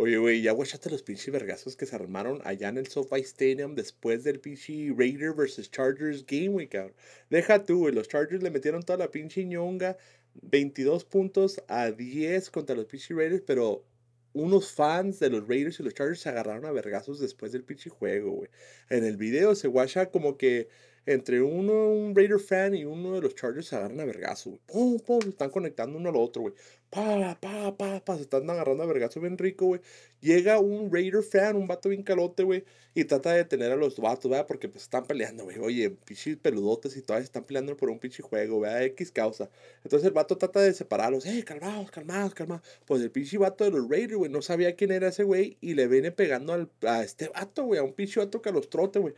Oye, güey, ¿ya guachaste los pinches vergazos que se armaron allá en el SoFi Stadium después del pinche Raider versus Chargers game, güey, Deja tú, güey, los Chargers le metieron toda la pinche ñonga, 22 puntos a 10 contra los pinche Raiders, pero unos fans de los Raiders y los Chargers se agarraron a vergazos después del pinche juego, güey. En el video se guacha como que entre uno, un Raider fan y uno de los Chargers se agarran a vergazo, güey. Pum, pum, se están conectando uno al otro, güey. Pa, pa, pa, pa, se están agarrando a vergazo bien rico, güey. Llega un Raider fan, un vato bien calote, güey, y trata de detener a los vatos, ¿verdad? Porque pues están peleando, güey. Oye, pinches peludotes y todas están peleando por un pinche juego, ¿verdad? X causa. Entonces el vato trata de separarlos. Eh, calmados, calmados, calma! Pues el pinche vato de los Raiders, güey, no sabía quién era ese güey y le viene pegando al, a este vato, güey, a un pinche vato que los trote, güey.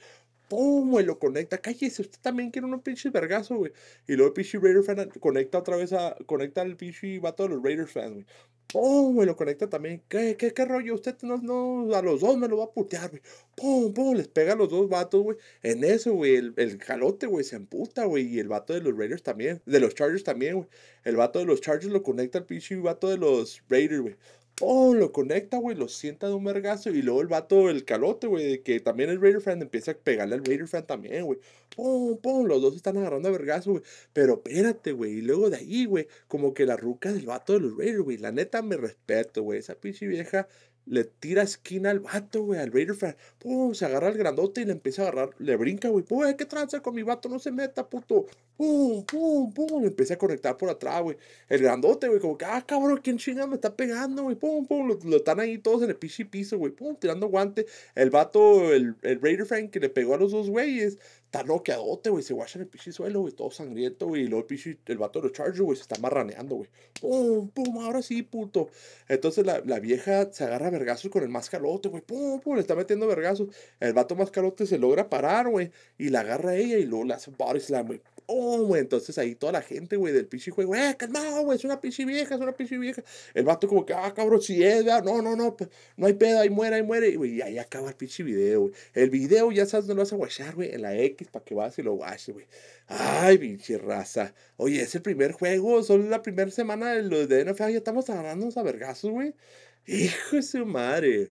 ¡Pum! Güey, lo conecta. Cállese, usted también quiere unos pinche vergazos, güey. Y luego el pinche Raider fan conecta otra vez a. Conecta al pinche vato de los Raiders fans, güey. ¡Pum! Güey, lo conecta también. ¿Qué, qué, qué rollo? Usted no, a los dos me lo va a putear, güey. ¡Pum! ¡Pum! Les pega a los dos vatos, güey. En eso, güey, el, el jalote, güey, se emputa, güey. Y el vato de los Raiders también. De los Chargers también, güey. El vato de los Chargers lo conecta al pinche vato de los Raiders, güey. ¡pum! Lo conecta, güey, lo sienta de un vergazo. Y luego el vato, el calote, güey, que también el Raider Friend empieza a pegarle al Raider Friend también, güey. ¡Pum! ¡Pum! Los dos están agarrando a vergazo, güey. Pero espérate, güey. Y luego de ahí, güey, como que la ruca del vato de los Raiders, güey. La neta me respeto, güey. Esa pinche vieja le tira esquina al vato, güey, al Raider Fan. Pum, se agarra al grandote y le empieza a agarrar, le brinca, güey. Pum, eh, ¿qué trance con mi vato? No se meta, puto. Pum, pum, pum. Le empieza a conectar por atrás, güey. El grandote, güey, como que, ah, cabrón, ¿quién chinga me está pegando, güey? Pum, pum. Lo, están ahí todos en el piso piso, güey. Pum, tirando guante. El vato, el, el Raider Frank que le pegó a los dos güeyes está noqueadote, güey. Se guacha en el pichi suelo, güey. Todo sangriento, güey. Y luego el pichi, el vato de los Chargers, güey, se está marraneando, güey. Pum, pum, ahora sí, puto. Entonces la, la vieja se agarra a vergazos con el mascarote güey. Pum, pum, le está metiendo vergazos. El vato mascarote se logra parar, güey. Y la agarra ella y luego le hace body slam, güey. Oh, güey, entonces ahí toda la gente, güey, del pichi juego, eh, calmado, güey, es una pichi vieja, es una pichi vieja. El vato como que, ah, cabrón, si es, ¿verdad? no, no, no, no hay pedo, ahí muere, ahí muere. y ahí acaba el pichi video, güey. El video, ya sabes, no lo vas a güey, en la para que vas y lo guaches, güey. Ay, pinche raza. Oye, es el primer juego, solo la primera semana de los de NFL, ya estamos agarrando a vergazos, güey. Hijo de su madre.